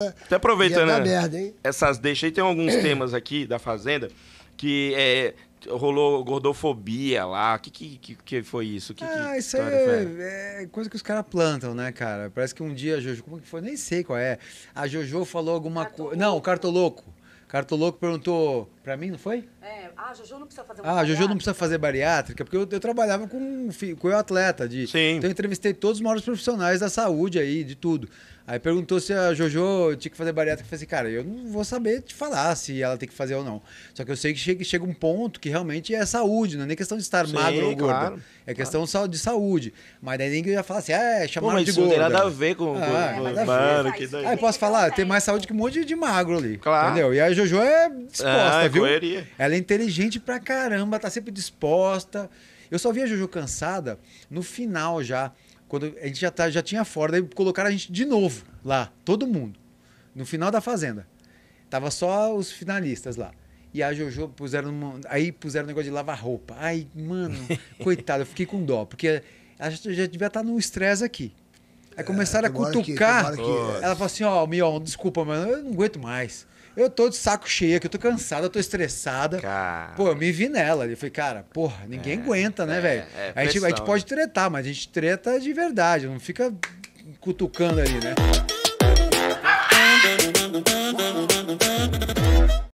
Até tá aproveitando né? essas deixa aí, tem alguns temas aqui da Fazenda que é, rolou gordofobia lá. O que, que, que, foi isso? Que, ah, que isso aí é, é, coisa que os caras plantam, né, cara? Parece que um dia a Jojo. Como que foi? Nem sei qual é. A Jojo falou alguma coisa. Não, o Cartoloco. Cartoloco perguntou pra mim, não foi? É, ah, Jojo não precisa fazer Ah, Jojo não precisa fazer bariátrica, porque eu, eu trabalhava com, com eu atleta de. Sim. Então eu entrevistei todos os maiores profissionais da saúde aí, de tudo. Aí perguntou se a Jojo tinha que fazer bariátrica. Eu falei assim, cara, eu não vou saber te falar se ela tem que fazer ou não. Só que eu sei que chega, chega um ponto que realmente é saúde, não é nem questão de estar Sim, magro ou gordo. Claro, é questão claro. de saúde. Mas daí ninguém ia falar assim, ah, é chamar de gordo. Não tem nada a ver com. Ah, com... Nada que daí. Aí posso falar, tem mais saúde que um monte de magro ali. Claro. Entendeu? E a Jojo é disposta, ah, é viu? Correria. Ela é inteligente pra caramba, tá sempre disposta. Eu só vi a Jojo cansada no final já. Quando a gente já, tá, já tinha fora, daí colocaram a gente de novo lá, todo mundo. No final da fazenda. Tava só os finalistas lá. E a Jojo puseram. Uma, aí puseram um negócio de lavar roupa. Ai, mano, coitado, eu fiquei com dó, porque ela já devia estar tá no estresse aqui. Aí começaram é, a cutucar. Ela falou assim: Ó, oh, Mion, desculpa, mano, eu não aguento mais. Eu tô de saco cheio, aqui, eu tô cansada, eu tô estressada. Cara... Pô, eu me vi nela. Eu falei, cara, porra, ninguém é, aguenta, né, é, velho? A, é a, gente, pode né? tretar, mas a gente treta de verdade, não fica cutucando ali, né?